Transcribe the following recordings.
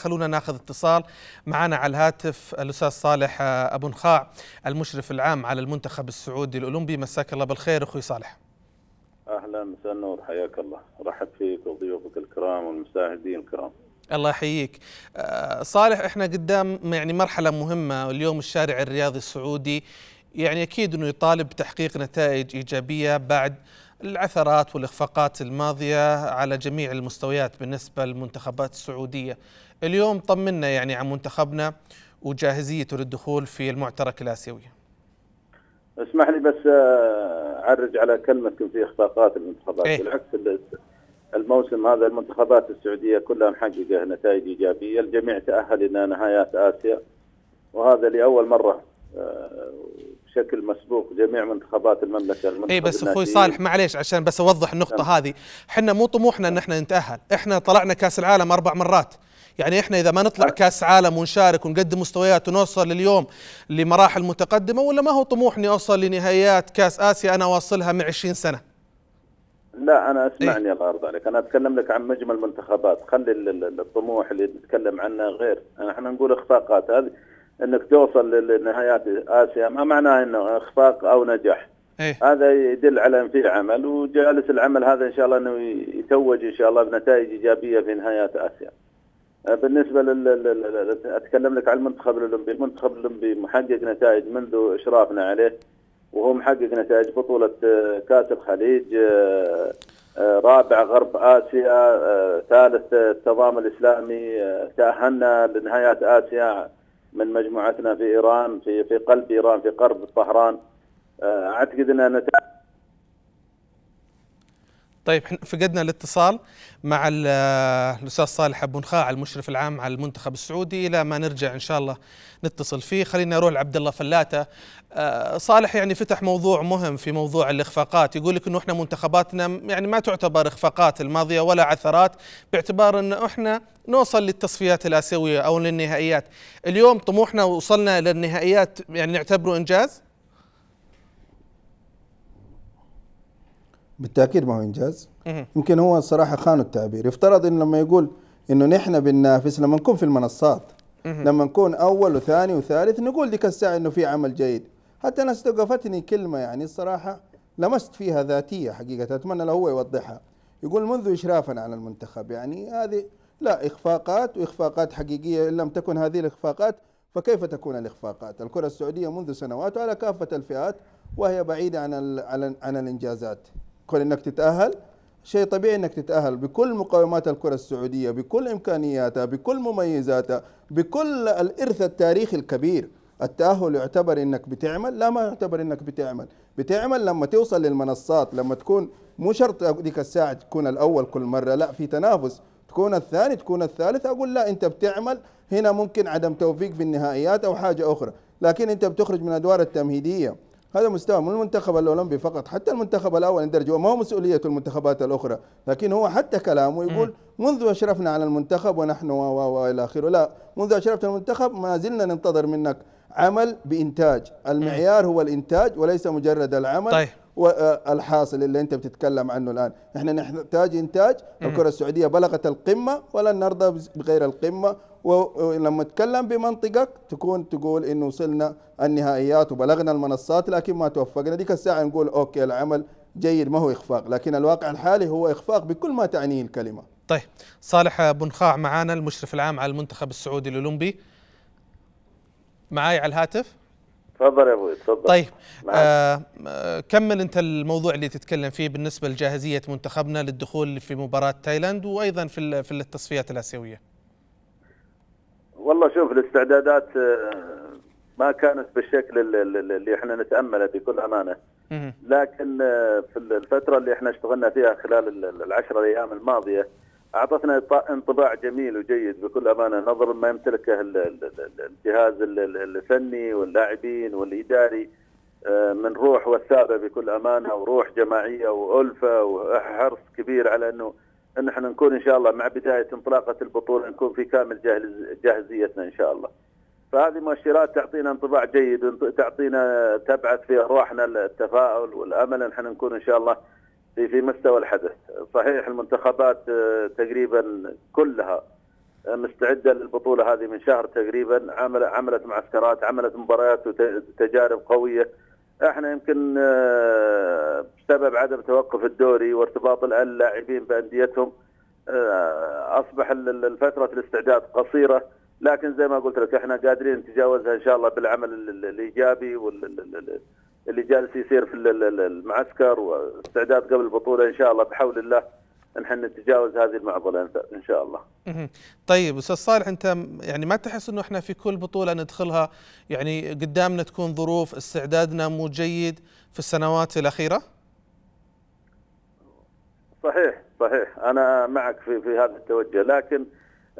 خلونا ناخذ اتصال معنا على الهاتف الاستاذ صالح آه، ابو نخاع المشرف العام على المنتخب السعودي الاولمبي مساك الله بالخير اخوي صالح اهلا مساء النور حياك الله رحب فيك وضيوفك الكرام والمشاهدين الكرام الله يحييك آه، صالح احنا قدام يعني مرحله مهمه اليوم الشارع الرياضي السعودي يعني اكيد انه يطالب بتحقيق نتائج ايجابيه بعد العثرات والاخفاقات الماضيه على جميع المستويات بالنسبه للمنتخبات السعوديه اليوم طمنا يعني عن منتخبنا وجاهزيته للدخول في المعترك الاسيوي اسمح لي بس آه، اعرج على كلمه في اخفاقات المنتخبات إيه؟ بالعكس الموسم هذا المنتخبات السعوديه كلها محققه نتائج ايجابيه الجميع تاهل الى نهايات اسيا وهذا لاول مره آه، بشكل مسبوق جميع منتخبات المملكه المنتخب اي بس اخوي صالح معليش عشان بس اوضح النقطه نعم. هذه احنا مو طموحنا ان احنا نتاهل احنا طلعنا كاس العالم اربع مرات يعني احنا اذا ما نطلع كاس عالم ونشارك ونقدم مستويات ونوصل اليوم لمراحل متقدمه ولا ما هو طموحني اوصل لنهائيات كاس اسيا انا واصلها من 20 سنه لا انا اسمعني الله يرضى عليك انا اتكلم لك عن مجمل المنتخبات خلي الطموح اللي نتكلم عنه غير احنا نقول اخفاقات هذه انك توصل لنهايات اسيا ما معناه انه اخفاق او نجاح إيه؟ هذا يدل على ان في عمل وجالس العمل هذا ان شاء الله انه يتوج ان شاء الله بنتائج ايجابيه في نهايات اسيا بالنسبه لل اتكلم لك عن المنتخب الاولمبي، المنتخب الاولمبي محقق نتائج منذ اشرافنا عليه وهو محقق نتائج بطوله آه، كاس الخليج آه، آه، رابع غرب اسيا ثالث التضامن الاسلامي تاهلنا لنهايات اسيا من مجموعتنا في ايران في في قلب ايران في قرب طهران اعتقد ان نتائج طيب احنا فقدنا الاتصال مع الاستاذ صالح ابو نخاع المشرف العام على المنتخب السعودي الى ما نرجع ان شاء الله نتصل فيه خلينا نروح لعبد الله فلاته آه، صالح يعني فتح موضوع مهم في موضوع الاخفاقات يقول لك انه احنا منتخباتنا يعني ما تعتبر اخفاقات الماضيه ولا عثرات باعتبار ان احنا نوصل للتصفيات الاسيويه او للنهائيات اليوم طموحنا وصلنا للنهائيات يعني نعتبره انجاز بالتاكيد ما هو انجاز يمكن هو الصراحه خانوا التعبير يفترض انه لما يقول انه نحن بننافس لما نكون في المنصات لما نكون اول وثاني وثالث نقول ذيك الساعه انه في عمل جيد حتى انا استوقفتني كلمه يعني الصراحه لمست فيها ذاتيه حقيقه اتمنى لو هو يوضحها يقول منذ اشرافنا على المنتخب يعني هذه لا اخفاقات واخفاقات حقيقيه ان لم تكن هذه الاخفاقات فكيف تكون الاخفاقات؟ الكره السعوديه منذ سنوات على كافه الفئات وهي بعيده عن عن الانجازات كون انك تتاهل شيء طبيعي انك تتاهل بكل مقومات الكره السعوديه بكل امكانياتها بكل مميزاتها بكل الارث التاريخي الكبير التاهل يعتبر انك بتعمل لا ما يعتبر انك بتعمل بتعمل لما توصل للمنصات لما تكون مو شرط ديك الساعه تكون الاول كل مره لا في تنافس تكون الثاني تكون الثالث اقول لا انت بتعمل هنا ممكن عدم توفيق بالنهائيات او حاجه اخرى لكن انت بتخرج من ادوار التمهيديه هذا مستوى من المنتخب الاولمبي فقط حتى المنتخب الاول الدرجه وما هو مسؤوليه المنتخبات الاخرى لكن هو حتى كلامه يقول منذ اشرفنا على المنتخب ونحن و و الى اخره لا منذ اشرفت على المنتخب ما زلنا ننتظر منك عمل بانتاج المعيار هو الانتاج وليس مجرد العمل طيب. والحاصل آه، اللي انت بتتكلم عنه الان احنا نحتاج انتاج الكره السعوديه بلغت القمه ولن نرضى بغير القمه ولما تتكلم بمنطقك تكون تقول انه وصلنا النهائيات وبلغنا المنصات لكن ما توفقنا ديك الساعه نقول اوكي العمل جيد ما هو اخفاق لكن الواقع الحالي هو اخفاق بكل ما تعنيه الكلمه طيب صالح بنخاع معانا المشرف العام على المنتخب السعودي الاولمبي معاي على الهاتف تفضل يا ابوي تفضل طيب آه،, آه كمل انت الموضوع اللي تتكلم فيه بالنسبه لجاهزيه منتخبنا للدخول في مباراه تايلاند وايضا في في التصفيات الاسيويه والله شوف الاستعدادات آه، ما كانت بالشكل اللي احنا نتامله بكل امانه لكن آه، في الفتره اللي احنا اشتغلنا فيها خلال العشر ايام الماضيه اعطتنا انطباع جميل وجيد بكل امانه نظر ما يمتلكه الجهاز الفني واللاعبين والاداري آه، من روح وثابه بكل امانه وروح جماعيه والفه وحرص كبير على انه ان احنا نكون ان شاء الله مع بدايه انطلاقه البطوله نكون في كامل جاهز جاهزيتنا ان شاء الله. فهذه مؤشرات تعطينا انطباع جيد تعطينا تبعث في ارواحنا التفاؤل والامل ان احنا نكون ان شاء الله في في مستوى الحدث، صحيح المنتخبات آه، تقريبا كلها آه، مستعده للبطوله هذه من شهر تقريبا عملت معسكرات عملت مباريات وتجارب قويه احنا يمكن آه، بسبب عدم توقف الدوري وارتباط اللاعبين بانديتهم آه، اصبح فتره الاستعداد قصيره لكن زي ما قلت لك احنا قادرين نتجاوزها ان شاء الله بالعمل الايجابي اللي جالس يصير في المعسكر واستعداد قبل البطوله ان شاء الله بحول الله نحن نتجاوز هذه المعضله ان شاء الله. طيب استاذ صالح انت يعني ما تحس انه احنا في كل بطوله ندخلها يعني قدامنا تكون ظروف استعدادنا مو جيد في السنوات الاخيره؟ صحيح صحيح انا معك في في هذا التوجه لكن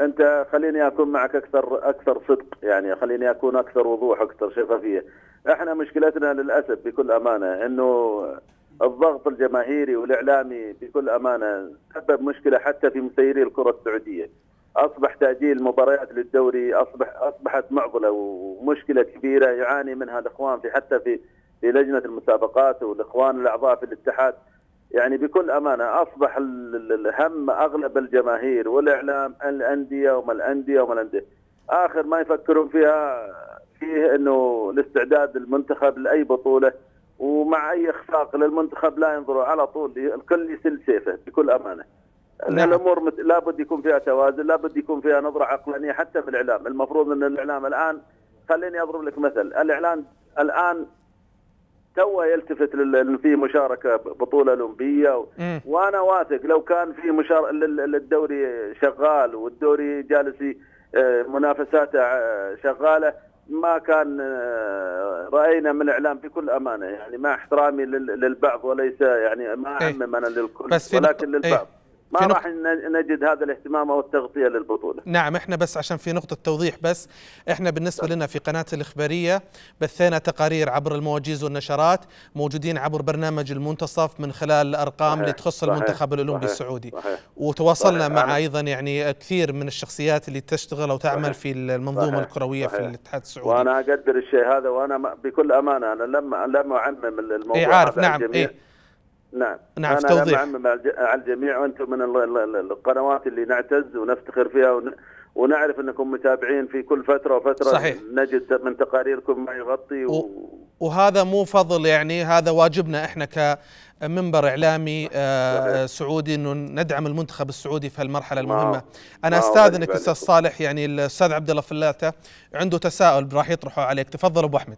انت خليني اكون معك اكثر اكثر صدق يعني خليني اكون اكثر وضوح اكثر شفافيه. احنا مشكلتنا للاسف بكل امانه انه الضغط الجماهيري والاعلامي بكل امانه سبب مشكله حتى في مسيري الكره السعوديه. اصبح تاجيل مباريات للدوري اصبح اصبحت معضله ومشكله كبيره يعاني منها الاخوان في حتى في في لجنه المسابقات والاخوان الاعضاء في الاتحاد يعني بكل امانه اصبح الهم اغلب الجماهير والاعلام الانديه وما الانديه وما الانديه اخر ما يفكرون فيها فيه انه الاستعداد المنتخب لاي بطوله ومع اي اخفاق للمنتخب لا ينظروا على طول الكل يسل سيفه بكل امانه نعم. الامور مت... لابد يكون فيها توازن لابد يكون فيها نظره عقلانيه حتى في الاعلام المفروض ان الاعلام الان خليني اضرب لك مثل الاعلام الان توه يلتفت لل... في مشاركه بطوله اولمبيه و... وانا واثق لو كان في مشار... للدوري شغال والدوري جالس آه، منافساته آه، شغاله ما كان آه، راينا من الاعلام بكل امانه يعني مع احترامي للبعض وليس يعني ما اعمم إيه. انا للكل بس ولكن للبعض إيه. ما راح نجد هذا الاهتمام او التغطيه للبطوله. نعم احنا بس عشان في نقطه توضيح بس احنا بالنسبه لنا في قناه الاخباريه بثينا تقارير عبر المواجيز والنشرات موجودين عبر برنامج المنتصف من خلال الارقام اللي تخص المنتخب الاولمبي السعودي صحيح. وتواصلنا صحيح. مع ايضا يعني كثير من الشخصيات اللي تشتغل او تعمل صحيح. في المنظومه صحيح. الكرويه صحيح. في الاتحاد السعودي. وانا اقدر الشيء هذا وانا بكل امانه انا لم لم اعمم الموضوع إيه عارف نعم الجميع. إيه نعم نعم أنا توضيح أعمم على الجميع وأنتم من القنوات اللي نعتز ونفتخر فيها ون... ونعرف انكم متابعين في كل فتره وفتره صحيح. نجد من تقاريركم ما يغطي و... و... وهذا مو فضل يعني هذا واجبنا احنا كمنبر اعلامي آه سعودي انه ندعم المنتخب السعودي في هالمرحله المهمه ما انا استاذنك استاذ صالح يعني الاستاذ عبد الله فلاته عنده تساؤل راح يطرحه عليك تفضل ابو احمد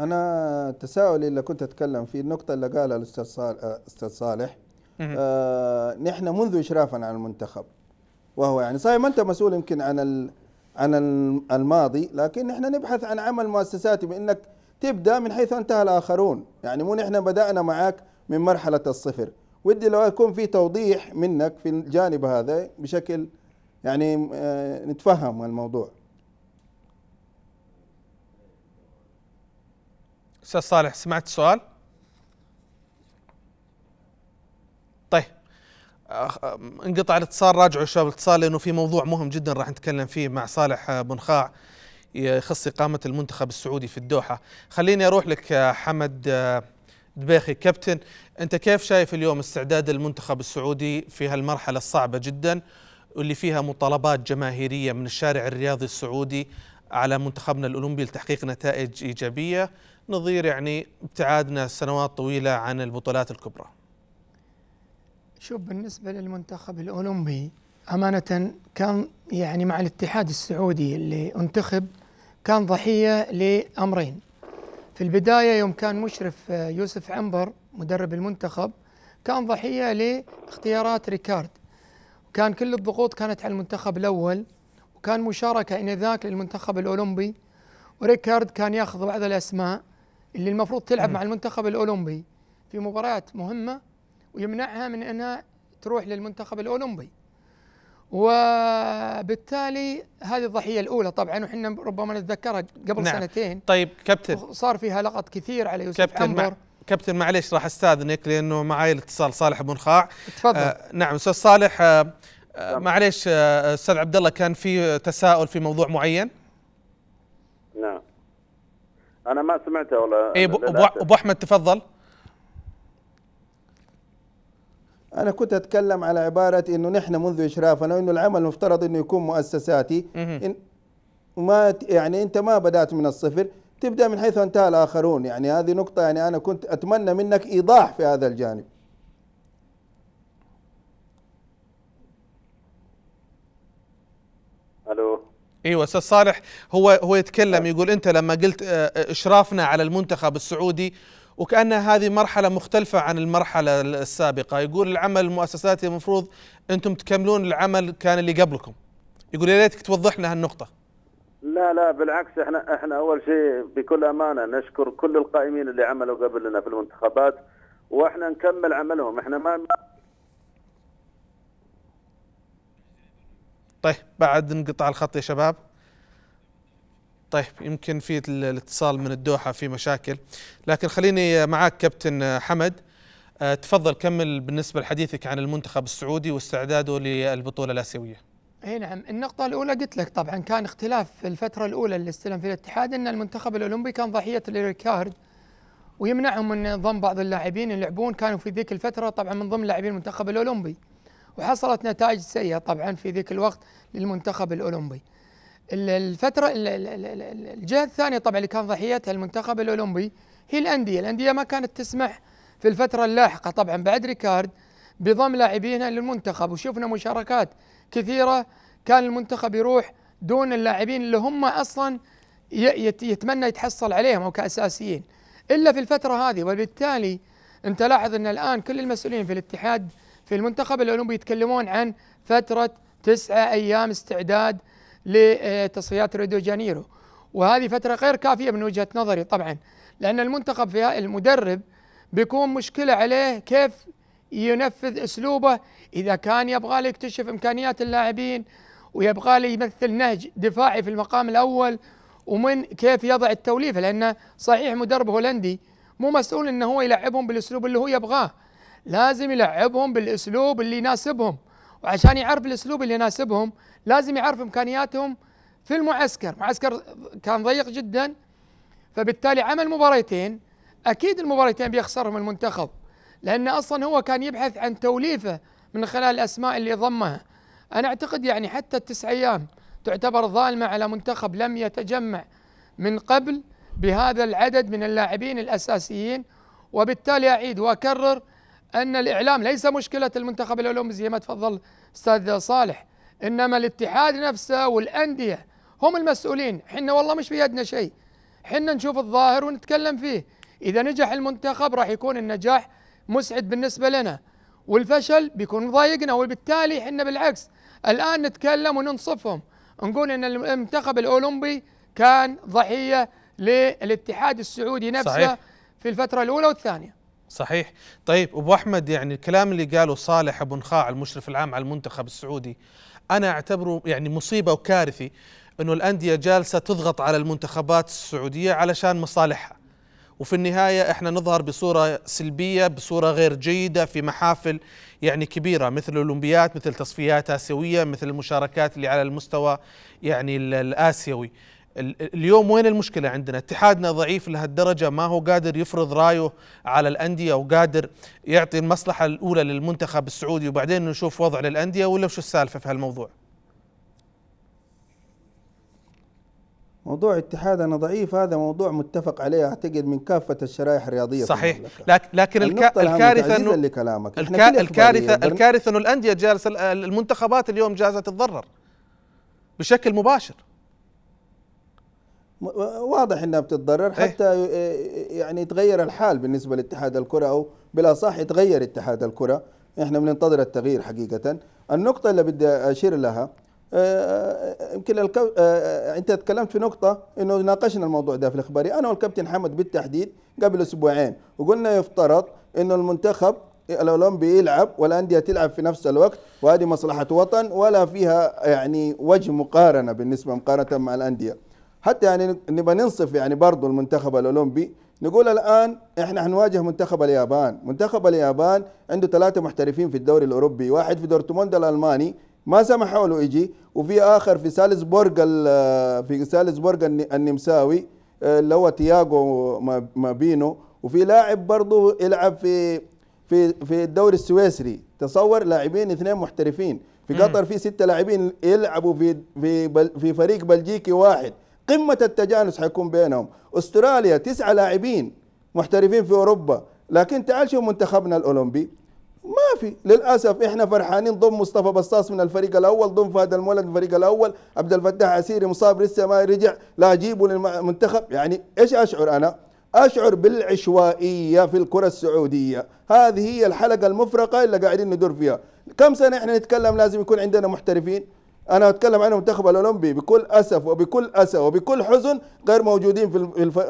انا التساؤل اللي كنت اتكلم فيه النقطه اللي قالها الاستاذ استاذ صالح آه نحن منذ اشرافنا على المنتخب وهو يعني صحيح ما انت مسؤول يمكن عن عن الماضي لكن نحن نبحث عن عمل مؤسساتي بانك تبدا من حيث انتهى الاخرون يعني مو نحن بدانا معك من مرحله الصفر ودي لو يكون في توضيح منك في الجانب هذا بشكل يعني آه، نتفهم الموضوع استاذ صالح سمعت السؤال طيب انقطع الاتصال راجعوا شباب الاتصال لانه في موضوع مهم جدا راح نتكلم فيه مع صالح بنخاع يخص اقامه المنتخب السعودي في الدوحه خليني اروح لك حمد آه، دبيخي كابتن انت كيف شايف اليوم استعداد المنتخب السعودي في هالمرحله الصعبه جدا واللي فيها مطالبات جماهيريه من الشارع الرياضي السعودي على منتخبنا الاولمبي لتحقيق نتائج ايجابيه نظير يعني ابتعادنا سنوات طويلة عن البطولات الكبرى شوف بالنسبة للمنتخب الأولمبي أمانة كان يعني مع الاتحاد السعودي اللي انتخب كان ضحية لأمرين في البداية يوم كان مشرف آه، يوسف عنبر مدرب المنتخب كان ضحية لاختيارات ريكارد وكان كل الضغوط كانت على المنتخب الأول وكان مشاركة إنذاك للمنتخب الأولمبي وريكارد كان ياخذ بعض الأسماء اللي المفروض تلعب مع المنتخب الاولمبي في مباريات مهمه ويمنعها من انها تروح للمنتخب الاولمبي وبالتالي هذه الضحيه الاولى طبعا وحنا ربما نتذكرها قبل نعم. سنتين طيب كابتن صار فيها لغط كثير على يوسف كابتن مع... كابتن معليش راح استاذنك لانه معي الاتصال صالح بن خاع تفضل آه نعم استاذ صالح آه آه نعم. معليش آه، استاذ عبد الله كان في تساؤل في موضوع معين نعم انا ما سمعتها ولا اي ابو احمد تفضل أنا كنت أتكلم على عبارة إنه نحن منذ إشرافنا إنه العمل المفترض إنه يكون مؤسساتي إن ما يعني أنت ما بدأت من الصفر تبدأ من حيث انتهى الآخرون يعني هذه نقطة يعني أنا كنت أتمنى منك إيضاح في هذا الجانب ايوه استاذ صالح هو هو يتكلم يقول انت لما قلت آه، آه، اشرافنا على المنتخب السعودي وكأن هذه مرحلة مختلفة عن المرحلة السابقة يقول العمل المؤسساتي المفروض أنتم تكملون العمل كان اللي قبلكم يقول يا ريتك توضح لنا هالنقطة لا لا بالعكس احنا احنا اول شيء بكل امانه نشكر كل القائمين اللي عملوا قبلنا في المنتخبات واحنا نكمل عملهم احنا ما طيب بعد انقطاع الخط يا شباب طيب يمكن في الاتصال من الدوحة في مشاكل لكن خليني معاك كابتن حمد آه، تفضل كمل بالنسبة لحديثك عن المنتخب السعودي واستعداده للبطولة الآسيوية اي نعم النقطة الأولى قلت لك طبعا كان اختلاف في الفترة الأولى اللي استلم فيها الاتحاد أن المنتخب الأولمبي كان ضحية لريكارد ويمنعهم من ضم بعض اللاعبين اللي يلعبون كانوا في ذيك الفترة طبعا من ضمن لاعبين المنتخب الأولمبي وحصلت نتائج سيئه طبعا في ذيك الوقت للمنتخب الاولمبي. الفتره الجهه الثانيه طبعا اللي كان ضحيتها المنتخب الاولمبي هي الانديه، الانديه ما كانت تسمح في الفتره اللاحقه طبعا بعد ريكارد بضم لاعبينها للمنتخب وشفنا مشاركات كثيره كان المنتخب يروح دون اللاعبين اللي هم اصلا يتمنى يتحصل عليهم او كاساسيين الا في الفتره هذه وبالتالي انت لاحظ ان الان كل المسؤولين في الاتحاد في المنتخب الاولمبي يتكلمون عن فتره تسعة ايام استعداد لتصفيات ريو جانيرو وهذه فتره غير كافيه من وجهه نظري طبعا لان المنتخب في المدرب بيكون مشكله عليه كيف ينفذ اسلوبه اذا كان يبغى يكتشف امكانيات اللاعبين ويبغى يمثل نهج دفاعي في المقام الاول ومن كيف يضع التوليفه لانه صحيح مدرب هولندي مو مسؤول انه هو يلعبهم بالاسلوب اللي هو يبغاه لازم يلعبهم بالاسلوب اللي يناسبهم وعشان يعرف الاسلوب اللي يناسبهم لازم يعرف امكانياتهم في المعسكر، معسكر كان ضيق جدا فبالتالي عمل مباريتين اكيد المباريتين بيخسرهم المنتخب لان اصلا هو كان يبحث عن توليفه من خلال الاسماء اللي ضمها انا اعتقد يعني حتى التسع ايام تعتبر ظالمه على منتخب لم يتجمع من قبل بهذا العدد من اللاعبين الاساسيين وبالتالي اعيد واكرر أن الإعلام ليس مشكلة المنتخب الأولمبي زي ما تفضل أستاذ صالح إنما الاتحاد نفسه والأندية هم المسؤولين حنا والله مش بيدنا شيء حنا نشوف الظاهر ونتكلم فيه إذا نجح المنتخب راح يكون النجاح مسعد بالنسبة لنا والفشل بيكون مضايقنا وبالتالي حنا بالعكس الآن نتكلم وننصفهم نقول أن المنتخب الأولمبي كان ضحية للاتحاد السعودي نفسه صحيح. في الفترة الأولى والثانية صحيح طيب ابو احمد يعني الكلام اللي قاله صالح ابو نخاع المشرف العام على المنتخب السعودي انا اعتبره يعني مصيبه وكارثه انه الانديه جالسه تضغط على المنتخبات السعوديه علشان مصالحها وفي النهايه احنا نظهر بصوره سلبيه بصوره غير جيده في محافل يعني كبيره مثل الاولمبيات مثل تصفيات اسيويه مثل المشاركات اللي على المستوى يعني الاسيوي اليوم وين المشكلة عندنا اتحادنا ضعيف لهالدرجة ما هو قادر يفرض رايه على الأندية وقادر يعطي المصلحة الأولى للمنتخب السعودي وبعدين نشوف وضع للأندية ولا شو السالفة في هالموضوع موضوع اتحادنا ضعيف هذا موضوع متفق عليه اعتقد من كافه الشرائح الرياضيه صحيح لكن لكن الكارثه انه لكلامك الكارثه الكارثه, الكارثة انه الانديه جالسه المنتخبات اليوم جالسه تتضرر بشكل مباشر واضح انها بتتضرر إيه. حتى آه، آه، يعني يتغير الحال بالنسبه لاتحاد الكره او بلا صح يتغير اتحاد الكره احنا بننتظر التغيير حقيقه النقطه اللي بدي اشير لها آه، يمكن الكو... انت تكلمت في نقطه انه ناقشنا الموضوع ده في الاخباري انا والكابتن حمد بالتحديد قبل اسبوعين وقلنا يفترض انه المنتخب الاولمبي يلعب والانديه تلعب في نفس الوقت وهذه مصلحه وطن ولا فيها يعني وجه مقارنه بالنسبه مقارنه مع الانديه حتى يعني نبقى ننصف يعني برضه المنتخب الاولمبي نقول الان احنا حنواجه منتخب اليابان، منتخب اليابان عنده ثلاثه محترفين في الدوري الاوروبي، واحد في دورتموند الالماني ما سمحوا له يجي وفي اخر في سالزبورغ في سالزبورغ النمساوي اللي هو تياغو مابينو وفي لاعب برضه يلعب في في في الدوري السويسري تصور لاعبين اثنين محترفين في قطر في سته لاعبين يلعبوا في في في فريق بلجيكي واحد قمه التجانس حيكون بينهم استراليا تسعه لاعبين محترفين في اوروبا لكن تعال شوف منتخبنا الاولمبي ما في للاسف احنا فرحانين ضم مصطفى بصاص من الفريق الاول ضم فهد المولد من الفريق الاول عبد الفتاح عسيري مصاب لسه ما رجع لا اجيبه للمنتخب يعني ايش اشعر انا اشعر بالعشوائيه في الكره السعوديه هذه هي الحلقه المفرقه اللي قاعدين ندور فيها كم سنه احنا نتكلم لازم يكون عندنا محترفين انا اتكلم عن المنتخب الاولمبي بكل اسف وبكل اسى وبكل حزن غير موجودين في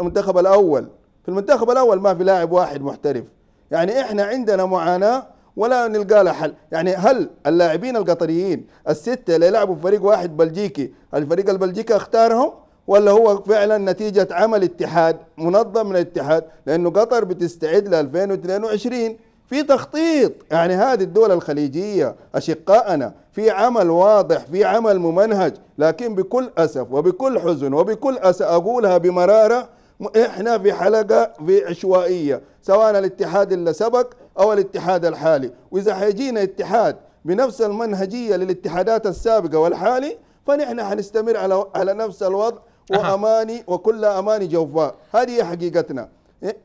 المنتخب الاول في المنتخب الاول ما في لاعب واحد محترف يعني احنا عندنا معاناه ولا نلقى لها حل يعني هل اللاعبين القطريين الستة اللي لعبوا في فريق واحد بلجيكي الفريق البلجيكي اختارهم ولا هو فعلا نتيجة عمل اتحاد منظم من الاتحاد لأنه قطر بتستعد ل 2022 في تخطيط يعني هذه الدول الخليجية أشقائنا في عمل واضح في عمل ممنهج لكن بكل أسف وبكل حزن وبكل أسى أقولها بمرارة إحنا في حلقة في عشوائية سواء الاتحاد اللي سبق أو الاتحاد الحالي وإذا حيجينا اتحاد بنفس المنهجية للاتحادات السابقة والحالي فنحن حنستمر على على نفس الوضع وأماني وكل أماني جوفاء هذه حقيقتنا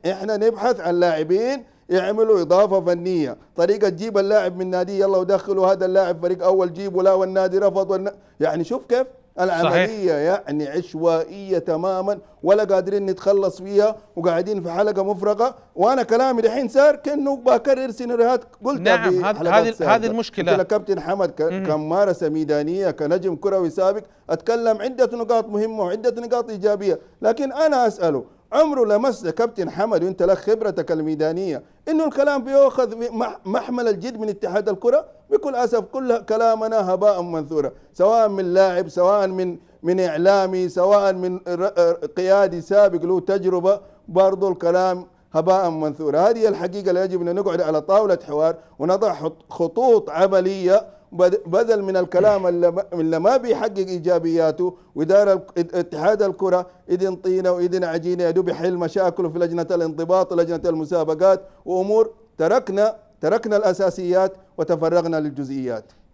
إحنا نبحث عن لاعبين يعملوا اضافه فنيه طريقه تجيب اللاعب من نادي يلا ودخلوا هذا اللاعب فريق اول جيبوا لا والنادي رفض والنا... يعني شوف كيف العمليه صحيح. يعني عشوائيه تماما ولا قادرين نتخلص فيها وقاعدين في حلقه مفرغه وانا كلامي دحين صار كانه بكرر سيناريوهات قلتها نعم هذه هذه المشكله كابتن حمد كممارسة ميدانيه كنجم كروي سابق اتكلم عده نقاط مهمه وعده نقاط ايجابيه لكن انا اساله عمره لمس كابتن حمد وانت لك خبرتك الميدانيه انه الكلام بيأخذ محمل الجد من اتحاد الكره بكل اسف كل كلامنا هباء منثورا سواء من لاعب سواء من من اعلامي سواء من قيادي سابق له تجربه برضه الكلام هباء منثورا هذه الحقيقه اللي يجب ان نقعد على طاوله حوار ونضع خطوط عمليه بدل من الكلام إيه. اللي ما بيحقق ايجابياته واداره اتحاد الكره اذن طينه واذن عجينه يا دوب يحل مشاكله في لجنه الانضباط ولجنه المسابقات وامور تركنا تركنا الاساسيات وتفرغنا للجزئيات